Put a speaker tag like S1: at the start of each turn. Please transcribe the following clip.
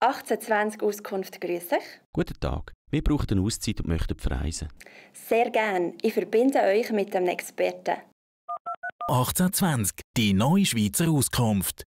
S1: 1820 Auskunft, grüß dich.
S2: Guten Tag. Wir brauchen eine Auszeit und möchten verreisen.
S1: Sehr gerne. Ich verbinde euch mit einem Experten.
S3: 1820, die neue Schweizer Auskunft.